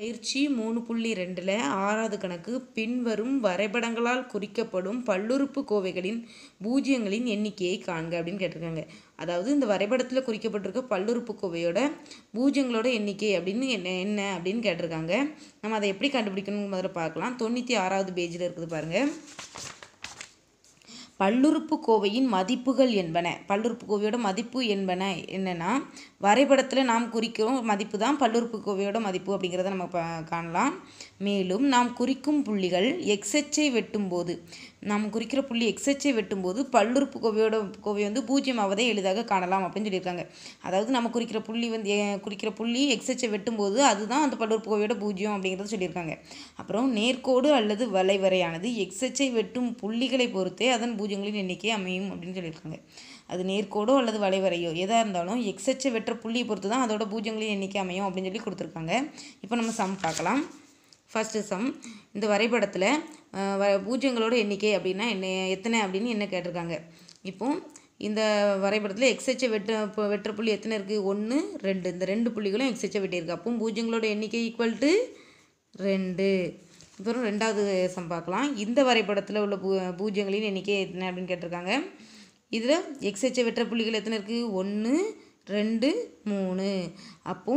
பயிற்சி மூணு புள்ளி ரெண்டில் ஆறாவது கணக்கு பின்வரும் வரைபடங்களால் குறிக்கப்படும் பல்லுறுப்பு கோவைகளின் பூஜ்ஜியங்களின் எண்ணிக்கையை காண்க அப்படின்னு கேட்டிருக்காங்க அதாவது இந்த வரைபடத்தில் குறிக்கப்பட்டிருக்க பல்லுறுப்பு கோவையோட பூஜ்ஜியங்களோட எண்ணிக்கை அப்படின்னு என்ன என்ன அப்படின்னு கேட்டிருக்காங்க நம்ம அதை எப்படி கண்டுபிடிக்கணும் முதல்ல பார்க்கலாம் தொண்ணூற்றி ஆறாவது பேஜில் இருக்குது பாருங்கள் பல்லுறுப்பு கோவையின் மதிப்புகள் என்பன பல்லுறுப்பு கோவையோட மதிப்பு என்பன என்னென்னா வரைபடத்தில் நாம் குறிக்கிறோம் மதிப்பு தான் பல்லுறுப்பு கோவையோட மதிப்பு அப்படிங்கிறத நம்ம காணலாம் மேலும் நாம் குறிக்கும் புள்ளிகள் எக்ஸச்சை வெட்டும்போது நாம் குறிக்கிற புள்ளி எக்ஸச்சை வெட்டும்போது பல்லுறுப்பு கோவையோட கோவை வந்து பூஜ்ஜியமாவதை எளிதாக காணலாம் அப்படின்னு சொல்லியிருக்காங்க அதாவது நம்ம குறிக்கிற புள்ளி வந்து குறிக்கிற புள்ளி எக்ஸச்சை வெட்டும்போது அதுதான் அந்த பல்லுறுப்பு கோவையோட பூஜ்ஜியம் அப்படிங்கிறத சொல்லியிருக்காங்க அப்புறம் நேர்கோடு அல்லது வளைவரையானது எக்ஸச்சை வெட்டும் புள்ளிகளை பொறுத்தே அதன் பூஜ்ஜியம் பூஜ்ஜியங்களின் எண்ணிக்கை அமையும் அப்படின்னு சொல்லியிருக்காங்க அது நேர்கோடோ அல்லது வளைவரையோ எதாக இருந்தாலும் எக்ஸச்ச வெற்ற புள்ளியை பொறுத்து தான் அதோட பூஜ்ஜியங்களின் எண்ணிக்கை அமையும் அப்படின்னு சொல்லி கொடுத்துருக்காங்க இப்போ நம்ம சம் பார்க்கலாம் ஃபஸ்ட்டு சம் இந்த வரைபடத்தில் வ பூஜ்ஜியங்களோட எண்ணிக்கை அப்படின்னா என்ன எத்தனை அப்படின்னு என்ன கேட்டிருக்காங்க இப்போது இந்த வரைபடத்தில் எக்ஸச்ச வெட்ட வெற்ற புள்ளி எத்தனை இருக்குது ஒன்று ரெண்டு இந்த ரெண்டு புள்ளிகளும் எக்ஸச்ச வெட்டியிருக்கு அப்போ பூஜ்யங்களோட எண்ணிக்கை ஈக்குவல் டு ரெண்டு அப்புறம் ரெண்டாவது சம் பார்க்கலாம் இந்த வரைபடத்தில் உள்ள பூ பூஜ்யங்களின் எண்ணிக்கை எத்தனை அப்படின்னு கேட்டிருக்காங்க இதில் எக்ஸ்ஹெச்சை வெற்ற புள்ளிகள் எத்தனை இருக்குது ஒன்று ரெண்டு மூணு அப்போ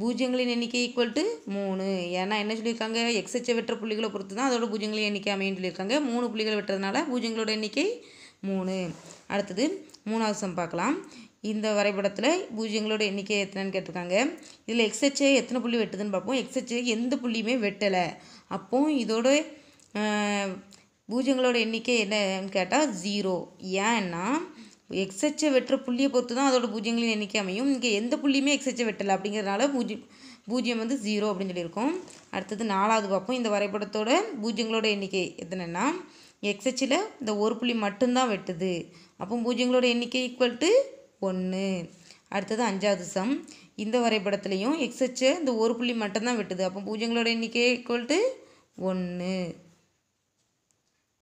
பூஜ்யங்களின் எண்ணிக்கை ஈக்குவல் டு மூணு ஏன்னா என்ன சொல்லியிருக்காங்க எக்ஸ்ஹெச்சை வெற்ற புள்ளிகளை பொறுத்து தான் அதோட பூஜ்யங்களின் எண்ணிக்கை அமையும் சொல்லியிருக்காங்க மூணு புள்ளிகள் வெட்டுறதுனால பூஜ்யங்களோட எண்ணிக்கை மூணு அடுத்தது மூணாவது சம் பார்க்கலாம் இந்த வரைபடத்தில் பூஜ்ஜியங்களோட எண்ணிக்கை எத்தனைன்னு கேட்டிருக்காங்க இதில் எக்ஸ்ஹெச்ஏ எத்தனை புள்ளி வெட்டுதுன்னு பார்ப்போம் எக்ஸ்ஹெச்ஏ எந்த புள்ளியுமே வெட்டலை அப்போ இதோட பூஜ்ஜியங்களோட எண்ணிக்கை என்னன்னு கேட்டால் ஜீரோ ஏன்னா எக்ஸ்ஹெச்சை வெட்டுற புள்ளியை பொறுத்து தான் அதோட பூஜ்ஜியங்களின் எண்ணிக்கை அமையும் இங்கே எந்த புள்ளியுமே எக்ஸ்ஹெச்சை வெட்டலை அப்படிங்கிறதுனால பூஜ்ஜியம் பூஜ்ஜியம் வந்து ஜீரோ அப்படின்னு சொல்லியிருக்கோம் அடுத்தது நாலாவது பார்ப்போம் இந்த வரைபடத்தோட பூஜ்ஜியங்களோட எண்ணிக்கை எத்தனைன்னா எக்ஸ்ஹெச்சில் இந்த ஒரு புள்ளி மட்டும்தான் வெட்டுது அப்போ பூஜ்ஜியங்களோட எண்ணிக்கை ஈக்குவல் டு ஒன்று அடுத்தது அஞ்சாவது சம் இந்த வரைபடத்துலேயும் எக்ஸ் இந்த ஒரு புள்ளி மட்டும்தான் வெட்டுது அப்போ பூஜ்ஜியங்களோட எண்ணிக்கை ஈக்குவல் டு ஒன்று